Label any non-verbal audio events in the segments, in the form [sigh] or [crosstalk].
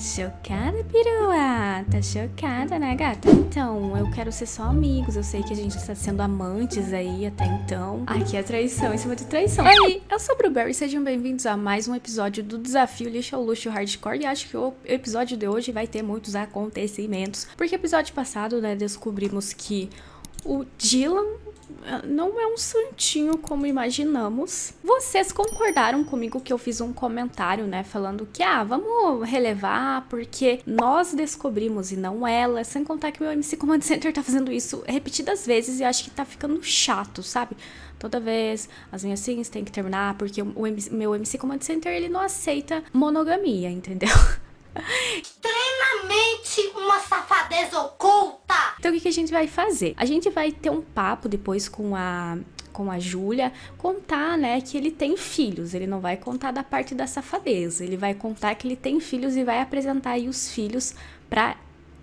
Chocada, perua? Tá chocada, né, gata? Então, eu quero ser só amigos. Eu sei que a gente está sendo amantes aí até então. Aqui é traição em cima de traição. Ei, eu sou o Blueberry. Sejam bem-vindos a mais um episódio do Desafio Lixo ao Luxo Hardcore. E acho que o episódio de hoje vai ter muitos acontecimentos. Porque episódio passado, né, descobrimos que o Dylan não é um santinho como imaginamos. Vocês concordaram comigo que eu fiz um comentário, né, falando que ah, vamos relevar porque nós descobrimos e não ela, sem contar que meu MC Command Center tá fazendo isso repetidas vezes e acho que tá ficando chato, sabe? toda vez, as minhas sims têm que terminar, porque o MC, meu MC Command Center ele não aceita monogamia, entendeu? [laughs] Então o que, que a gente vai fazer? A gente vai ter um papo depois com a com a Júlia, contar, né, que ele tem filhos. Ele não vai contar da parte da safadeza. Ele vai contar que ele tem filhos e vai apresentar aí os filhos para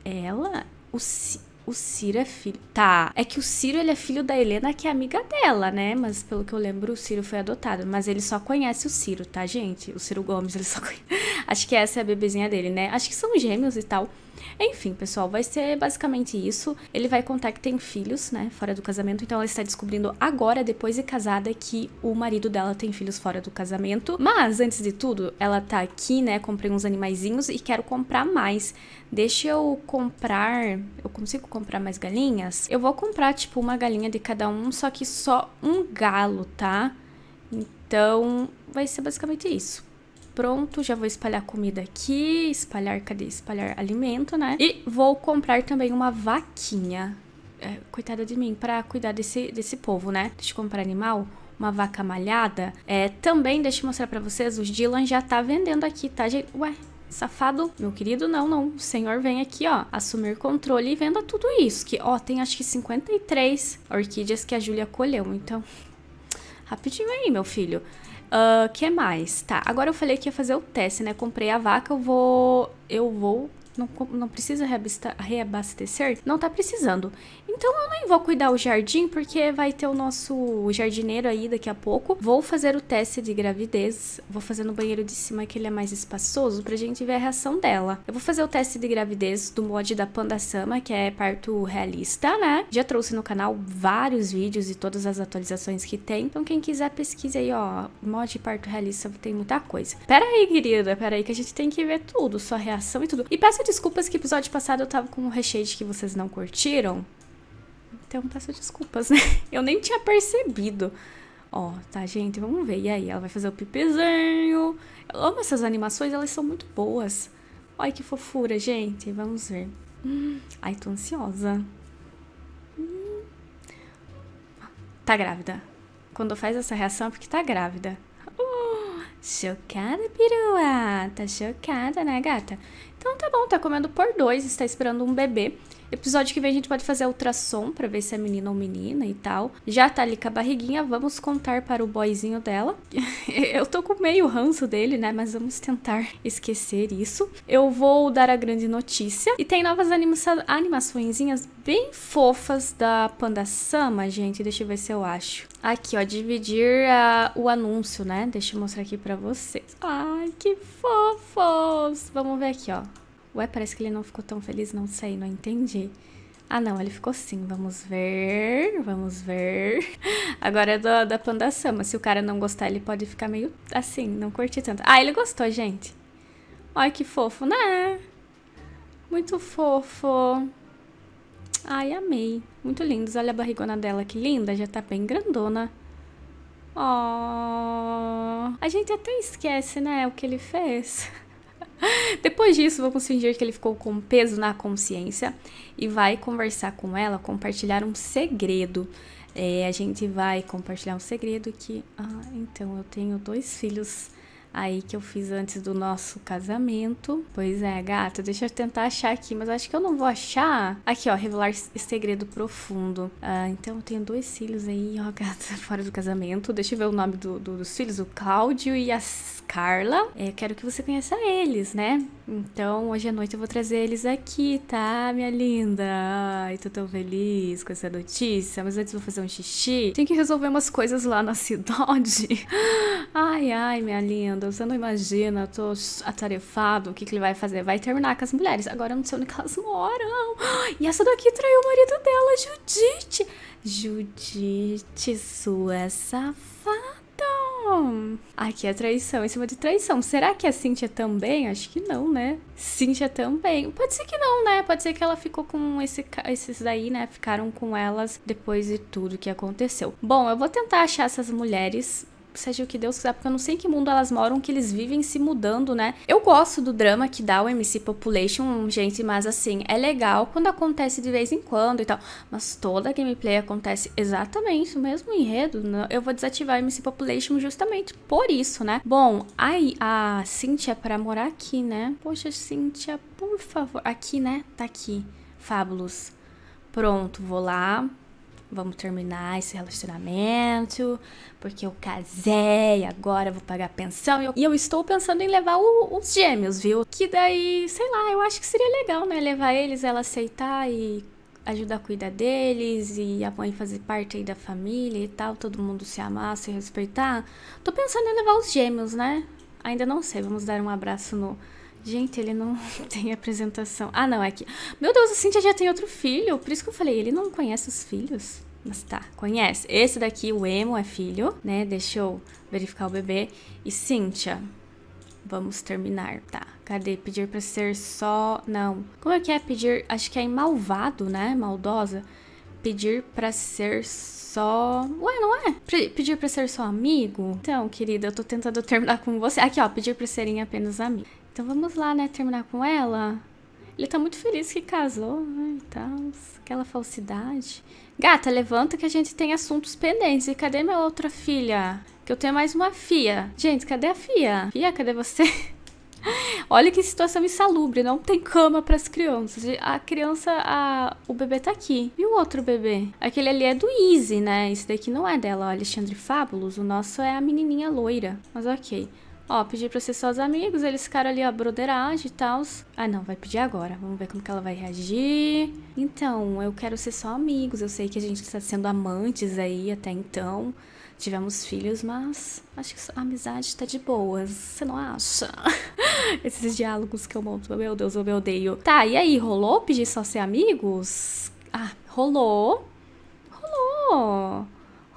ela. O, o Ciro é filho. Tá. É que o Ciro ele é filho da Helena, que é amiga dela, né? Mas pelo que eu lembro, o Ciro foi adotado. Mas ele só conhece o Ciro, tá, gente? O Ciro Gomes, ele só conhece. [laughs] Acho que essa é a bebezinha dele, né? Acho que são gêmeos e tal. Enfim, pessoal, vai ser basicamente isso. Ele vai contar que tem filhos, né, fora do casamento, então ela está descobrindo agora, depois de casada, que o marido dela tem filhos fora do casamento. Mas, antes de tudo, ela tá aqui, né, comprei uns animaizinhos e quero comprar mais. Deixa eu comprar... Eu consigo comprar mais galinhas? Eu vou comprar, tipo, uma galinha de cada um, só que só um galo, tá? Então, vai ser basicamente isso pronto, já vou espalhar comida aqui, espalhar, cadê? Espalhar alimento, né? E vou comprar também uma vaquinha. É, coitada de mim, para cuidar desse, desse povo, né? Deixa eu comprar animal uma vaca malhada. É, também, deixa eu mostrar pra vocês, o Dylan já tá vendendo aqui, tá, gente? Ué, safado? Meu querido, não, não. O senhor vem aqui, ó, assumir controle e venda tudo isso. Que, ó, tem acho que 53 orquídeas que a Júlia colheu, então... Rapidinho aí, meu filho. O uh, ah, que mais? Tá, agora eu falei que ia fazer o teste, né? Comprei a vaca, eu vou. Eu vou não, não precisa reabastecer, não tá precisando. Então eu nem vou cuidar o jardim, porque vai ter o nosso jardineiro aí daqui a pouco. Vou fazer o teste de gravidez, vou fazer no banheiro de cima que ele é mais espaçoso, pra gente ver a reação dela. Eu vou fazer o teste de gravidez do mod da Panda Sama, que é parto realista, né? Já trouxe no canal vários vídeos e todas as atualizações que tem. Então quem quiser pesquise aí, ó, mod parto realista, tem muita coisa. Pera aí, querida, pera aí que a gente tem que ver tudo, sua reação e tudo. E peço desculpas que episódio passado eu tava com um recheio que vocês não curtiram. Então peço desculpas, [laughs] né? Eu nem tinha percebido. Ó, tá, gente? Vamos ver. E aí? Ela vai fazer o pipezinho. Eu amo essas animações, elas são muito boas. Olha que fofura, gente. Vamos ver. Hum, ai, tô ansiosa. Hum. Tá grávida. Quando faz essa reação é porque tá grávida. Chocada, perua! Tá chocada, né, gata? Então tá bom, tá comendo por dois, está esperando um bebê. Episódio que vem a gente pode fazer ultrassom para ver se é menina ou menina e tal. Já tá ali com a barriguinha, vamos contar para o boyzinho dela. [laughs] eu tô com meio ranço dele, né? Mas vamos tentar esquecer isso. Eu vou dar a grande notícia. E tem novas anima animaçõezinhas bem fofas da Panda Sama, gente. Deixa eu ver se eu acho. Aqui, ó, dividir ah, o anúncio, né? Deixa eu mostrar aqui pra vocês. Ai, que fofos! Vamos ver aqui, ó. Ué, parece que ele não ficou tão feliz, não sei, não entendi. Ah, não, ele ficou sim. Vamos ver, vamos ver. [laughs] Agora é do, da Panda Sama. Se o cara não gostar, ele pode ficar meio assim, não curtir tanto. Ah, ele gostou, gente. Olha que fofo, né? Muito fofo. Ai, amei. Muito lindos. Olha a barrigona dela, que linda. Já tá bem grandona. Oh. A gente até esquece, né, o que ele fez. [laughs] [laughs] Depois disso, vamos fingir que ele ficou com peso na consciência e vai conversar com ela, compartilhar um segredo. É, a gente vai compartilhar um segredo que. Ah, então eu tenho dois filhos aí que eu fiz antes do nosso casamento. Pois é, gata, deixa eu tentar achar aqui, mas acho que eu não vou achar. Aqui, ó, revelar segredo profundo. Ah, então eu tenho dois filhos aí, ó, gata, [laughs] fora do casamento. Deixa eu ver o nome do, do, dos filhos, o Cláudio e a Carla. É, eu quero que você conheça eles, né? Então, hoje à noite eu vou trazer eles aqui, tá, minha linda? Ai, tô tão feliz com essa notícia, mas antes vou fazer um xixi. Tem que resolver umas coisas lá na [laughs] cidade. Ai, ai, minha linda, você não imagina, eu tô atarefado, o que, que ele vai fazer? Vai terminar com as mulheres, agora eu não sei onde elas moram. E essa daqui traiu o marido dela, Judite. Judite, sua safada. Aqui é traição em cima de traição. Será que a Cíntia também? Acho que não, né? Cíntia também. Pode ser que não, né? Pode ser que ela ficou com esse, esses daí, né? Ficaram com elas depois de tudo que aconteceu. Bom, eu vou tentar achar essas mulheres seja o que Deus quiser, porque eu não sei em que mundo elas moram, que eles vivem se mudando, né? Eu gosto do drama que dá o MC Population, gente, mas assim, é legal quando acontece de vez em quando e tal. Mas toda a gameplay acontece exatamente o mesmo enredo. Né? Eu vou desativar o MC Population justamente por isso, né? Bom, aí a Cynthia é pra morar aqui, né? Poxa, Cynthia, por favor. Aqui, né? Tá aqui. Fábulos. Pronto, vou lá vamos terminar esse relacionamento, porque eu casei, agora vou pagar pensão. E eu, e eu estou pensando em levar o, os gêmeos, viu? Que daí, sei lá, eu acho que seria legal, né? Levar eles, ela aceitar e ajudar a cuidar deles e a mãe fazer parte aí da família e tal, todo mundo se amar, se respeitar. Tô pensando em levar os gêmeos, né? Ainda não sei, vamos dar um abraço no Gente, ele não [laughs] tem apresentação. Ah, não, é que. Meu Deus, a Cintia já tem outro filho. Por isso que eu falei, ele não conhece os filhos. Mas tá, conhece. Esse daqui, o Emo, é filho, né? Deixa eu verificar o bebê. E Cintia, vamos terminar, tá? Cadê? Pedir pra ser só... Não. Como é que é pedir? Acho que é em malvado, né? Maldosa. Pedir pra ser só... Ué, não é? Pedir pra ser só amigo? Então, querida, eu tô tentando terminar com você. Aqui, ó. Pedir pra serem apenas amigos. Então vamos lá, né? Terminar com ela. Ele tá muito feliz que casou, né? E tal. Aquela falsidade. Gata, levanta que a gente tem assuntos pendentes. E cadê minha outra filha? Que eu tenho mais uma fia. Gente, cadê a fia? Fia, cadê você? [laughs] Olha que situação insalubre, não tem cama para as crianças. A criança, a... o bebê tá aqui. E o outro bebê? Aquele ali é do Easy, né? Esse daqui não é dela, ó. Alexandre Fábulos. O nosso é a menininha loira. Mas ok. Ó, pedi pra ser só os amigos, eles ficaram ali, ó, broderagem e tal. Ah, não, vai pedir agora. Vamos ver como que ela vai reagir. Então, eu quero ser só amigos. Eu sei que a gente está sendo amantes aí até então. Tivemos filhos, mas acho que a amizade tá de boas. Você não acha? [laughs] Esses diálogos que eu monto. Meu Deus, eu me odeio. Tá, e aí, rolou pedir só ser amigos? Ah, rolou. Rolou.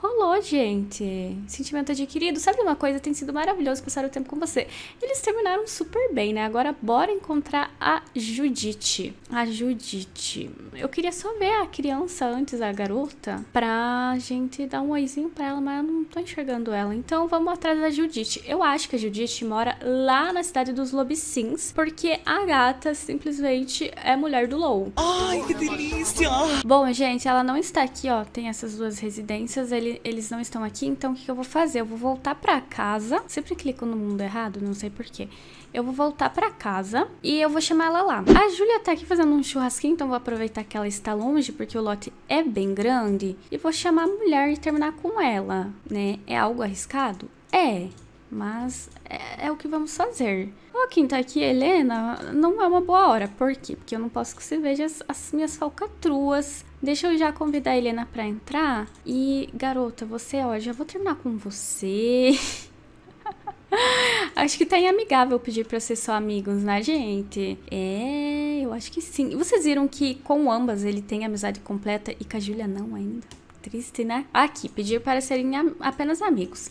Rolou, gente. Sentimento adquirido. Sabe uma coisa? Tem sido maravilhoso passar o tempo com você. Eles terminaram super bem, né? Agora bora encontrar a Judite. A Judite. Eu queria só ver a criança antes, a garota, pra gente dar um oizinho pra ela, mas eu não tô enxergando ela. Então vamos atrás da Judite. Eu acho que a Judite mora lá na cidade dos Lobicins, porque a gata simplesmente é mulher do Lou. Ai, que delícia! Bom, gente, ela não está aqui, ó. Tem essas duas residências. Eles eles não estão aqui, então o que, que eu vou fazer? Eu vou voltar para casa. Sempre clico no mundo errado, não sei porquê. Eu vou voltar para casa e eu vou chamar ela lá. A Júlia tá aqui fazendo um churrasquinho, então vou aproveitar que ela está longe, porque o lote é bem grande. E vou chamar a mulher e terminar com ela, né? É algo arriscado? É, mas é, é, o que vamos fazer. Ó, quem tá aqui, Helena, não é uma boa hora. Por quê? Porque eu não posso que você veja as, as minhas falcatruas. Deixa eu já convidar a Helena pra entrar. E, garota, você, é ó, já vou terminar com você. [laughs] acho que tá inamigável pedir pra ser só amigos, né, gente? É, eu acho que sim. E vocês viram que com ambas ele tem amizade completa e com a Júlia não ainda? Triste, né? Aqui, pedir para serem apenas amigos.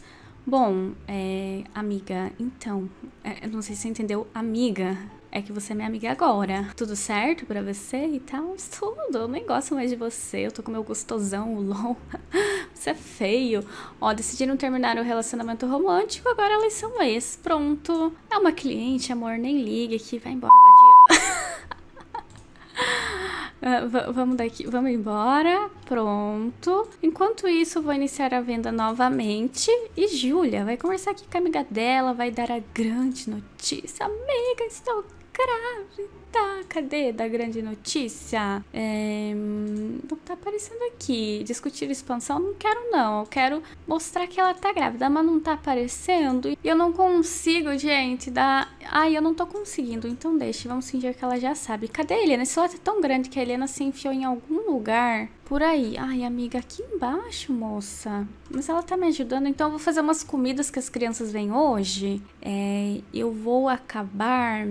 Bom, é, amiga, então, é, eu não sei se você entendeu, amiga. É que você é minha amiga agora. Tudo certo para você e tal? Tudo. Eu nem gosto mais de você. Eu tô com meu gostosão, o LOL. [laughs] você é feio. Ó, decidiram terminar o relacionamento romântico, agora elas são ex. Pronto. É uma cliente, amor, nem liga aqui. Vai embora. Ah, vamos daqui, vamos embora. Pronto. Enquanto isso, vou iniciar a venda novamente. E Júlia vai conversar aqui com a amiga dela, vai dar a grande notícia. Amiga, estou grávida. Tá, cadê da grande notícia? É, não hum, tá aparecendo aqui. Discutir expansão, não quero não. Eu quero mostrar que ela tá grávida, mas não tá aparecendo. E eu não consigo, gente, dar... Ai, eu não tô conseguindo. Então deixa, vamos fingir que ela já sabe. Cadê a Helena? Esse lote é tão grande que a Helena se enfiou em algum lugar por aí. Ai, amiga, aqui embaixo, moça. Mas ela tá me ajudando, então eu vou fazer umas comidas que as crianças vêm hoje. É, eu vou acabar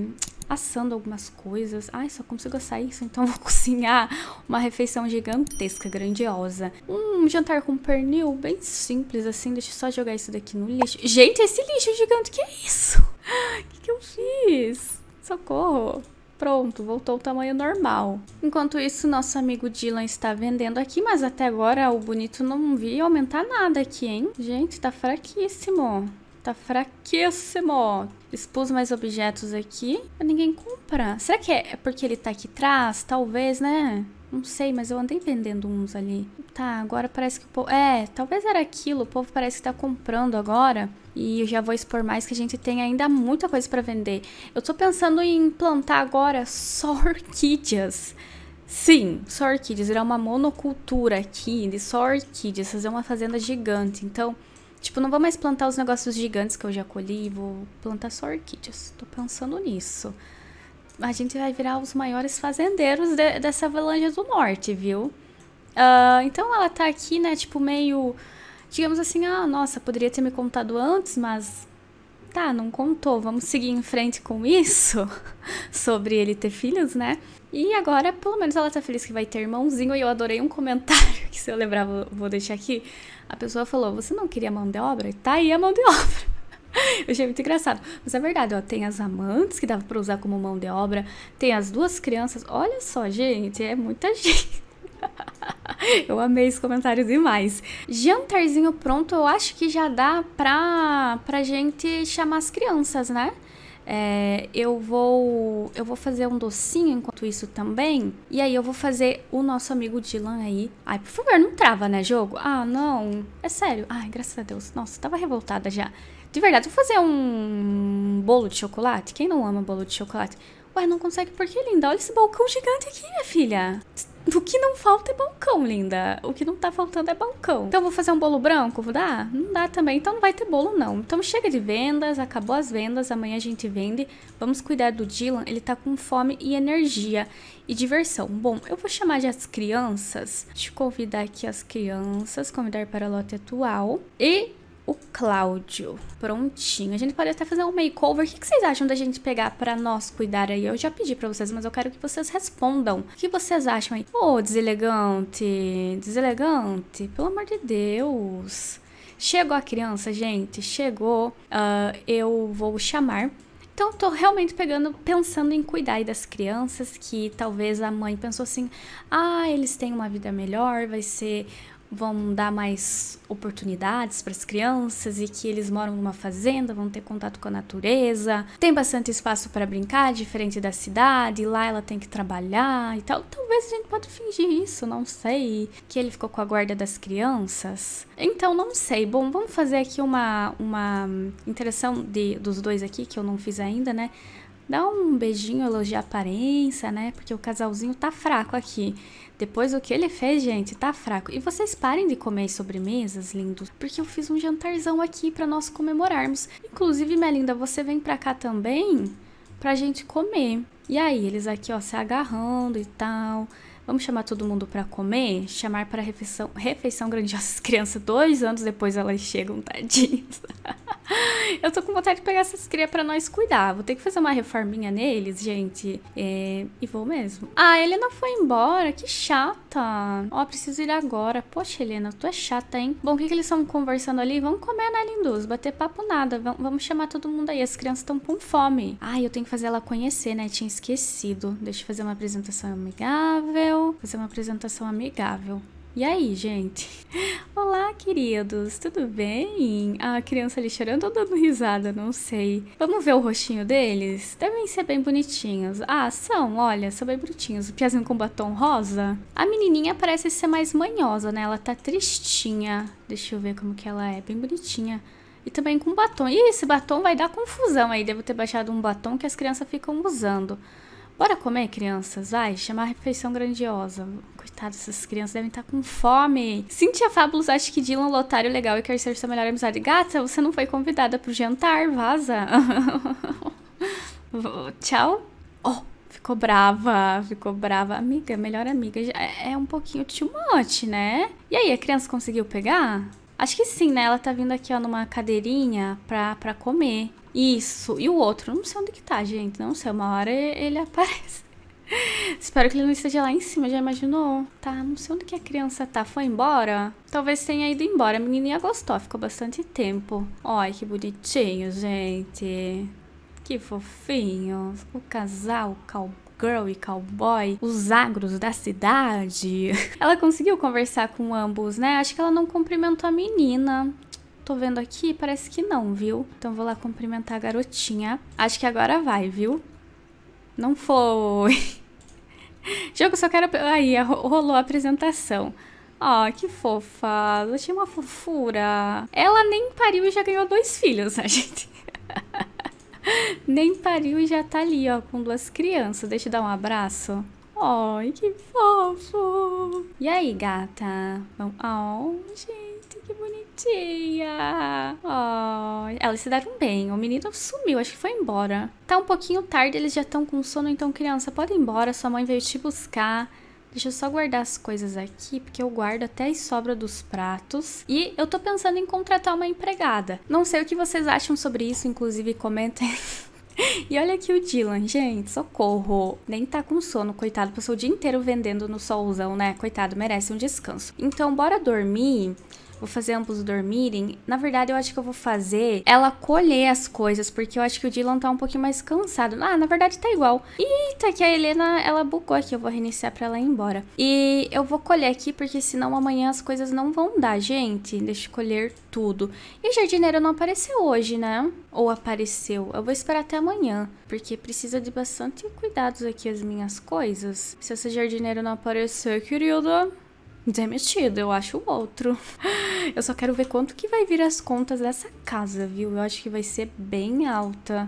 assando algumas coisas. Ai, só consigo assar isso, então [laughs] vou cozinhar uma refeição gigantesca, grandiosa. Um jantar com pernil bem simples, assim. Deixa eu só jogar isso daqui no lixo. Gente, esse lixo gigante, que é isso? O [laughs] que, que eu fiz? Socorro! Pronto, voltou ao tamanho normal. Enquanto isso, nosso amigo Dylan está vendendo aqui, mas até agora o bonito não vi aumentar nada aqui, hein? Gente, tá fraquíssimo tá fraquíssimo. Expus mais objetos aqui pra ninguém compra Será que é, é porque ele tá aqui atrás? Talvez, né? Não sei, mas eu andei vendendo uns ali. Tá, agora parece que o povo... É, talvez era aquilo. O povo parece que tá comprando agora. E eu já vou expor mais que a gente tem ainda muita coisa pra vender. Eu tô pensando em plantar agora [laughs] só orquídeas. Sim, só orquídeas. Virar uma monocultura aqui de só orquídeas. Fazer uma fazenda gigante. Então, Tipo, não vou mais plantar os negócios gigantes que eu já colhi, vou plantar só orquídeas. Tô pensando nisso. A gente vai virar os maiores fazendeiros de, dessa Avelange do Norte, viu? Uh, então ela tá aqui, né, tipo, meio... Digamos assim, ah, nossa, poderia ter me contado antes, mas tá, não contou, vamos seguir em frente com isso, [laughs] sobre ele ter filhos, né? E agora, pelo menos ela tá feliz que vai ter irmãozinho, e eu adorei um comentário, [laughs] que se eu lembrar, vou, vou deixar aqui. A pessoa falou, você não queria mão de obra? E tá aí a mão de [laughs] obra. Eu achei muito engraçado. Mas é verdade, ó, tem as amantes que dava para usar como mão de obra, tem as duas crianças. Olha só, gente, é muita gente. [laughs] eu amei esse comentário demais. Jantarzinho pronto, eu acho que já dá pra, pra gente chamar as crianças, né? É, eu vou eu vou fazer um docinho enquanto isso também. E aí eu vou fazer o nosso amigo Dylan aí. Ai, por favor, não trava, né, jogo? Ah, não. É sério. Ai, graças a Deus. Nossa, tava revoltada já. De verdade, vou fazer um bolo de chocolate. Quem não ama bolo de chocolate? Ué, não consegue por que, linda? Olha esse balcão gigante aqui, minha filha. O que não falta é balcão, linda. O que não tá faltando é balcão. Então vou fazer um bolo branco, vou dar? Não dá também, então não vai ter bolo não. Então chega de vendas, acabou as vendas, amanhã a gente vende. Vamos cuidar do Dylan, ele tá com fome e energia e diversão. Bom, eu vou chamar de as crianças. Deixa eu convidar aqui as crianças, convidar para a lote atual. E o Cláudio. Prontinho. A gente pode até fazer um makeover. O que vocês acham da gente pegar pra nós cuidar aí? Eu já pedi pra vocês, mas eu quero que vocês respondam. O que vocês acham aí? Ô, oh, deselegante. Deselegante. Pelo amor de Deus. Chegou a criança, gente. Chegou. Uh, eu vou chamar então, tô realmente pegando, pensando em cuidar das crianças que talvez a mãe pensou assim: ah, eles têm uma vida melhor, vai ser vão dar mais oportunidades para as crianças e que eles moram numa fazenda, vão ter contato com a natureza, tem bastante espaço para brincar, diferente da cidade, lá ela tem que trabalhar e tal. Talvez a gente pode fingir isso, não sei, que ele ficou com a guarda das crianças. Então não sei. Bom, vamos fazer aqui uma uma interação de dos dois aqui que eu não fiz ainda, né? dá um beijinho, elogia a aparência, né? Porque o casalzinho tá fraco aqui. Depois o que ele fez, gente, tá fraco. E vocês parem de comer sobremesas, lindos, porque eu fiz um jantarzão aqui para nós comemorarmos. Inclusive, minha linda, você vem pra cá também pra gente comer. E aí, eles aqui, ó, se agarrando e tal. Vamos chamar todo mundo para comer? Chamar para refeição, refeição grandiosa crianças. Dois anos depois elas chegam, tadinhas. [laughs] Eu tô com vontade de pegar essas crias para nós cuidar. Vou ter que fazer uma reforminha neles, gente. É... E vou mesmo. Ah, Helena foi embora. Que chata. Ó, oh, preciso ir agora. Poxa, Helena, tu é chata, hein? Bom, o que, que eles estão conversando ali? Vamos comer, né, lindos? Bater papo nada. vamos chamar todo mundo aí. As crianças estão com fome. Ai, eu tenho que fazer ela conhecer, né? Tinha esquecido. Deixa eu fazer uma apresentação amigável eu fazer uma apresentação amigável. E aí, gente? [laughs] Olá, queridos, tudo bem? A criança ali chorando ou dando risada, não sei. Vamos ver o rostinho deles? Devem ser bem bonitinhos. Ah, são, olha, são bem bonitinhos. O piazinho com batom rosa. A menininha parece ser mais manhosa, né? Ela tá tristinha. Deixa eu ver como que ela é, bem bonitinha. E também com batom. Ih, esse batom vai dar confusão aí. Devo ter baixado um batom que as crianças ficam usando. Bora comer, crianças? Vai, chamar a refeição grandiosa. Coitado, essas crianças devem estar tá com fome. Cintia Fábulos acha que Dylan Lotário é legal e quer ser sua melhor amizade. Gata, você não foi convidada pro jantar, vaza. [laughs] Tchau. Oh, ficou brava, ficou brava. Amiga, melhor amiga, é, é um pouquinho too much, né? E aí, a criança conseguiu pegar? Acho que sim, né? Ela tá vindo aqui, ó, numa cadeirinha pra, pra comer. Isso. E o outro, não sei onde que tá, gente. Não sei, uma hora ele [laughs] aparece. Espero que ele não esteja lá em cima, já imaginou? Tá, não sei onde que a criança tá. Foi embora? Talvez tenha ido embora. A menininha gostou, ficou bastante tempo. Olha que bonitinho, gente. Que fofinho. O casal, o girl e cowboy, os agros da cidade. [laughs] Ela conseguiu conversar com ambos, né? Acho que ela não cumprimentou a menina tô vendo aqui, parece que não, viu? Então vou lá cumprimentar a garotinha. Acho que agora vai, viu? Não foi. [laughs] Jogo, só quero... Aí, rolou a apresentação. ó que fofa. Eu achei uma fofura. Ela nem pariu e já ganhou dois filhos, né, [laughs] gente? nem pariu e já tá ali, ó, com duas crianças. Deixa eu dar um abraço. Ai, que fofo. E aí, gata? Vamos... Oh, gente, que bonito bonitinha. Oh, elas se deram bem. O menino sumiu, acho que foi embora. Tá um pouquinho tarde, eles já estão com sono, então criança, pode ir embora, sua mãe veio te buscar. Deixa eu só guardar as coisas aqui, porque eu guardo até a sobra dos pratos. E eu tô pensando em contratar uma empregada. Não sei o que vocês acham sobre isso, inclusive comentem. [laughs] E olha aqui o Dylan, gente, socorro. Nem tá com sono, coitado. Passou o dia inteiro vendendo no solzão, né? Coitado, merece um descanso. Então, bora dormir vou fazer ambos dormirem. Na verdade, eu acho que eu vou fazer ela colher as coisas, porque eu acho que o Dylan tá um pouquinho mais cansado. Ah, na verdade tá igual. Eita, que a Helena, ela bugou aqui. Eu vou reiniciar pra ela ir embora. E eu vou colher aqui, porque senão amanhã as coisas não vão dar, gente. Deixa eu colher tudo. E o jardineiro não apareceu hoje, né? Ou apareceu. Eu vou esperar até amanhã, porque precisa de bastante cuidados aqui as minhas coisas. Se esse jardineiro não aparecer, querida demitido, eu acho o outro. [laughs] Eu só quero ver quanto que vai vir as contas dessa casa, viu? Eu acho que vai ser bem alta.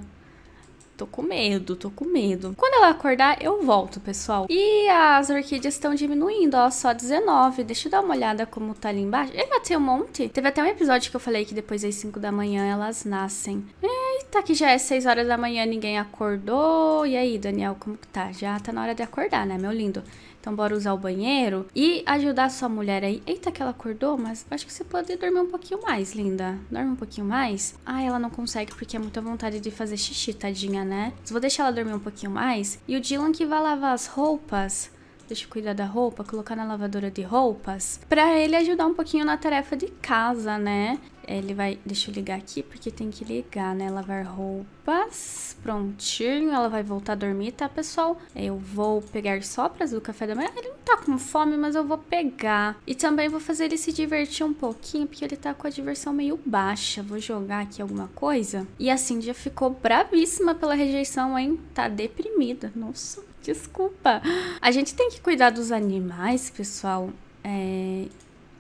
Tô com medo, tô com medo. Quando ela acordar, eu volto, pessoal. E as orquídeas estão diminuindo, ó, só 19. Deixa eu dar uma olhada como tá ali embaixo. Ele bateu um monte. Teve até um episódio que eu falei que depois das 5 da manhã elas nascem. Eita, que já é 6 horas da manhã, ninguém acordou. E aí, Daniel, como que tá? Já tá na hora de acordar, né, meu lindo? Então bora usar o banheiro e ajudar sua mulher aí. Eita que ela acordou, mas acho que você pode dormir um pouquinho mais, linda. Dorme um pouquinho mais. Ah, ela não consegue porque é muita vontade de fazer xixi, tadinha, né? Mas vou deixar ela dormir um pouquinho mais. E o Dylan que vai lavar as roupas deixa eu cuidar da roupa, colocar na lavadora de roupas, para ele ajudar um pouquinho na tarefa de casa, né? Ele vai, deixa eu ligar aqui porque tem que ligar, né? Lavar roupas, prontinho. Ela vai voltar a dormir, tá, pessoal? Eu vou pegar sobras do café da manhã. Ele não tá com fome, mas eu vou pegar. E também vou fazer ele se divertir um pouquinho, porque ele tá com a diversão meio baixa. Vou jogar aqui alguma coisa. E a assim, Cindy já ficou bravíssima pela rejeição, hein? Tá deprimida. Nossa. Desculpa. A gente tem que cuidar dos animais, pessoal. É...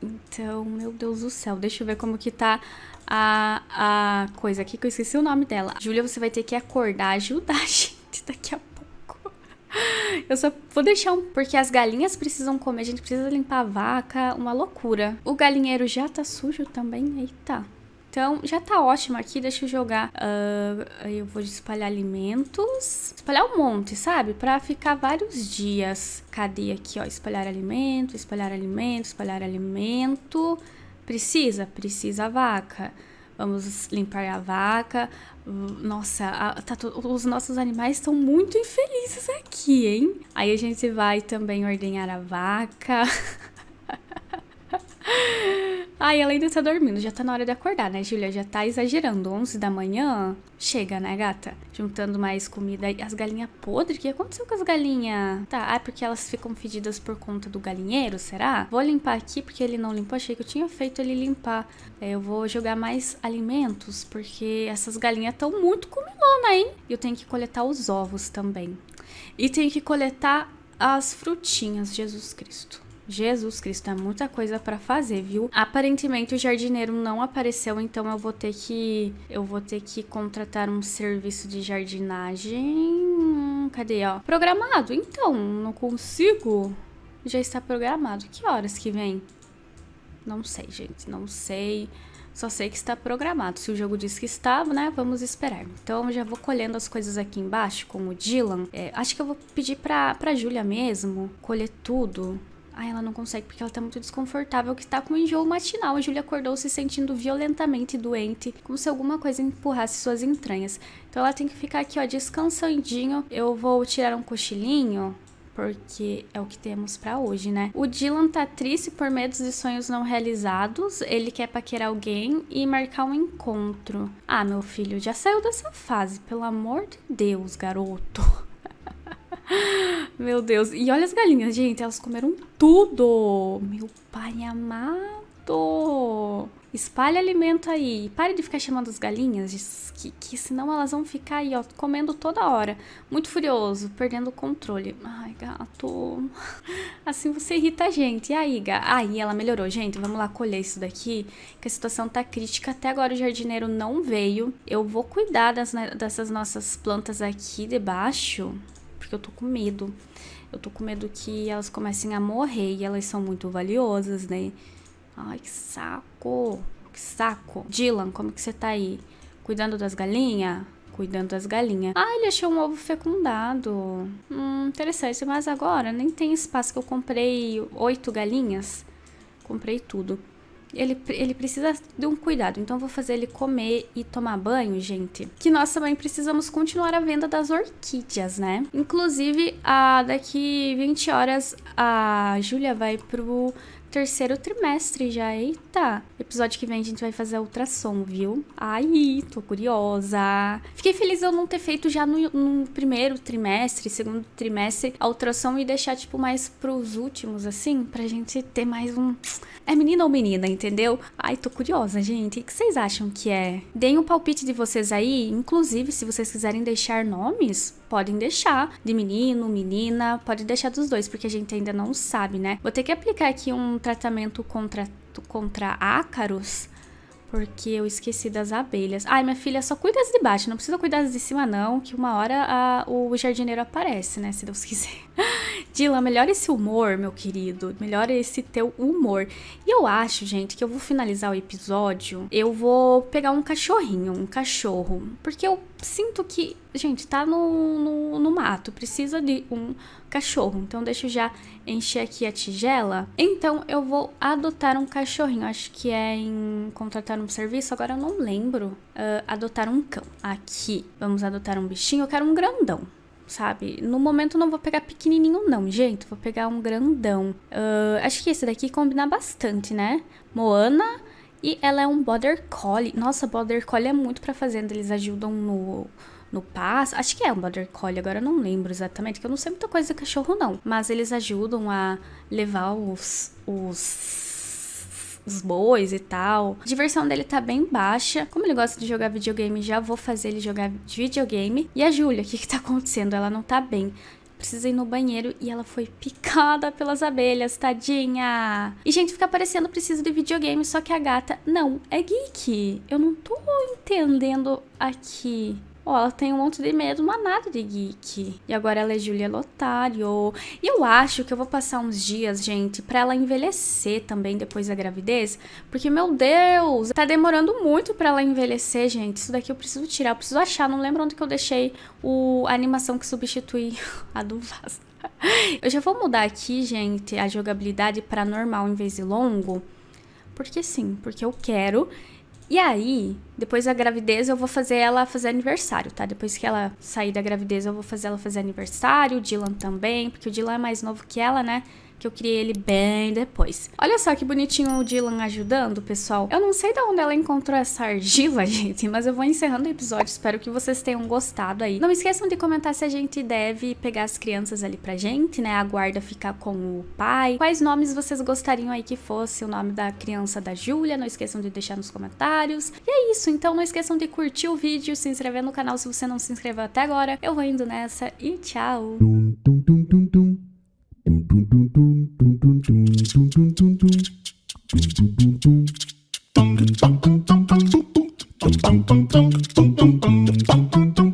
Então, meu Deus do céu, deixa eu ver como que tá a, a coisa aqui, que eu esqueci o nome dela. Júlia, você vai ter que acordar, ajudar [laughs] a gente daqui a pouco. Eu só vou deixar um... Porque as galinhas precisam comer, a gente precisa limpar a vaca, uma loucura. O galinheiro já tá sujo também, eita. Então, já tá ótimo aqui, deixa eu jogar, uh, eu vou espalhar alimentos, espalhar um monte, sabe? Pra ficar vários dias. Cadê aqui, ó, espalhar alimento, espalhar alimento, espalhar alimento. Precisa? Precisa a vaca. Vamos limpar a vaca. Nossa, a, tá, os nossos animais estão muito infelizes aqui, hein? Aí a gente vai também ordenhar a vaca. [laughs] Ai, ela ainda tá dormindo, já tá na hora de acordar, né, Júlia? Já tá exagerando. 11 da manhã, chega, né, gata? Juntando mais comida. As galinhas podres? O que aconteceu com as galinhas? Tá, ah, é porque elas ficam fedidas por conta do galinheiro, será? Vou limpar aqui porque ele não limpou. Achei que eu tinha feito ele limpar. É, eu vou jogar mais alimentos porque essas galinhas estão muito comilona, hein? E eu tenho que coletar os ovos também. E tenho que coletar as frutinhas, Jesus Cristo. Jesus Cristo, é muita coisa para fazer, viu? Aparentemente o jardineiro não apareceu, então eu vou ter que eu vou ter que contratar um serviço de jardinagem. Hum, cadê, ó? Programado? Então, não consigo. Já está programado. Que horas que vem? Não sei, gente, não sei. Só sei que está programado. Se o jogo diz que estava, né? Vamos esperar. Então já vou colhendo as coisas aqui embaixo, como o Dylan. É, acho que eu vou pedir para a Júlia mesmo colher tudo. Ai, ela não consegue porque ela tá muito desconfortável, que está com enjoo matinal. A Júlia acordou se sentindo violentamente doente, como se alguma coisa empurrasse suas entranhas. Então ela tem que ficar aqui, ó, descansandinho. Eu vou tirar um cochilinho porque é o que temos para hoje, né? O Dylan tá triste por medos e sonhos não realizados, ele quer paquerar alguém e marcar um encontro. Ah, meu filho, já saiu dessa fase, pelo amor de Deus, garoto. [laughs] [laughs] Meu Deus. E olha as galinhas, gente. Elas comeram tudo. Meu pai amado. Espalha alimento aí. Pare de ficar chamando as galinhas, que, que senão elas vão ficar aí, ó, comendo toda hora. Muito furioso, perdendo o controle. Ai, gato. [laughs] Assim você irrita a gente. E aí, gato? Aí ah, ela melhorou. Gente, vamos lá colher isso daqui, que a situação tá crítica. Até agora o jardineiro não veio. Eu vou cuidar das, né, dessas nossas plantas aqui debaixo porque eu tô com medo. Eu tô com medo que elas comecem a morrer e elas são muito valiosas, né? Ai, que saco! Que saco! Dylan, como que você tá aí? Cuidando das galinhas? Cuidando das galinhas. Ah, ele achou um ovo fecundado. Hum, interessante. Mas agora nem tem espaço que eu comprei oito galinhas. Comprei tudo ele, ele precisa de um cuidado. Então, vou fazer ele comer e tomar banho, gente. Que nós também precisamos continuar a venda das orquídeas, né? Inclusive, a, daqui 20 horas, a Júlia vai pro terceiro trimestre já. Eita! Episódio que vem a gente vai fazer ultrassom, viu? Ai, tô curiosa. Fiquei feliz eu não ter feito já no, no primeiro trimestre, segundo trimestre, a ultrassom e deixar, tipo, mais pros últimos, assim, pra gente ter mais um. É menina ou menina, entendeu? Ai, tô curiosa, gente. O que vocês acham que é? Deem o um palpite de vocês aí. Inclusive, se vocês quiserem deixar nomes, podem deixar. De menino, menina, pode deixar dos dois, porque a gente ainda não sabe, né? Vou ter que aplicar aqui um tratamento contra, contra ácaros, porque eu esqueci das abelhas. Ai, minha filha, só cuida as de baixo, não precisa cuidar as de cima não, que uma hora a, o jardineiro aparece, né, se Deus [laughs] quiser. [laughs] Dila, melhora esse humor, meu querido. Melhora esse teu humor. E eu acho, gente, que eu vou finalizar o episódio. Eu vou pegar um cachorrinho, um cachorro. Porque eu sinto que, gente, tá no, no, no mato. Precisa de um cachorro. Então, deixa eu já encher aqui a tigela. Então, eu vou adotar um cachorrinho. Acho que é em contratar um serviço. Agora eu não lembro. Uh, adotar um cão. Aqui, vamos adotar um bichinho. Eu quero um grandão sabe? No momento não vou pegar pequenininho não, gente. Vou pegar um grandão. Uh, acho que esse daqui combina bastante, né? Moana... E ela é um Border Collie. Nossa, Border Collie é muito pra fazenda. Eles ajudam no, no passo. Acho que é um Border Collie, agora eu não lembro exatamente, que eu não sei muita coisa do cachorro, não. Mas eles ajudam a levar os, os os bois e tal. A diversão dele tá bem baixa. Como ele gosta de jogar videogame, já vou fazer ele jogar videogame. E a Júlia, o que que tá acontecendo? Ela não tá bem precisa ir no banheiro e ela foi picada pelas abelhas, tadinha. E gente, fica parecendo preciso de videogame, só que a gata não é geek. Eu não tô entendendo aqui. Oh, ela tem um monte de medo, mas nada de geek. E agora ela é Julia Lotário. E eu acho que eu vou passar uns dias, gente, pra ela envelhecer também depois da gravidez. Porque, meu Deus, tá demorando muito pra ela envelhecer, gente. Isso daqui eu preciso tirar, eu preciso achar. Não lembro onde que eu deixei o, a animação que substitui [laughs] a do Vasco. Eu já vou mudar aqui, gente, a jogabilidade pra normal em vez de longo. Porque sim, porque eu quero. E aí, depois da gravidez, eu vou fazer ela fazer aniversário, tá? Depois que ela sair da gravidez, eu vou fazer ela fazer aniversário, o Dylan também, porque o Dylan é mais novo que ela, né? que eu criei ele bem depois. Olha só que bonitinho o Dylan ajudando, pessoal. Eu não sei de onde ela encontrou essa argila, [laughs] gente, mas eu vou encerrando o episódio. Espero que vocês tenham gostado aí. Não esqueçam de comentar se a gente deve pegar as crianças ali pra gente, né? A guarda ficar com o pai. Quais nomes vocês gostariam aí que fosse o nome da criança da Júlia? Não esqueçam de deixar nos comentários. E é isso, então não esqueçam de curtir o vídeo, se inscrever no canal se você não se inscreveu até agora. Eu vou indo nessa e tchau! dum dum dum dum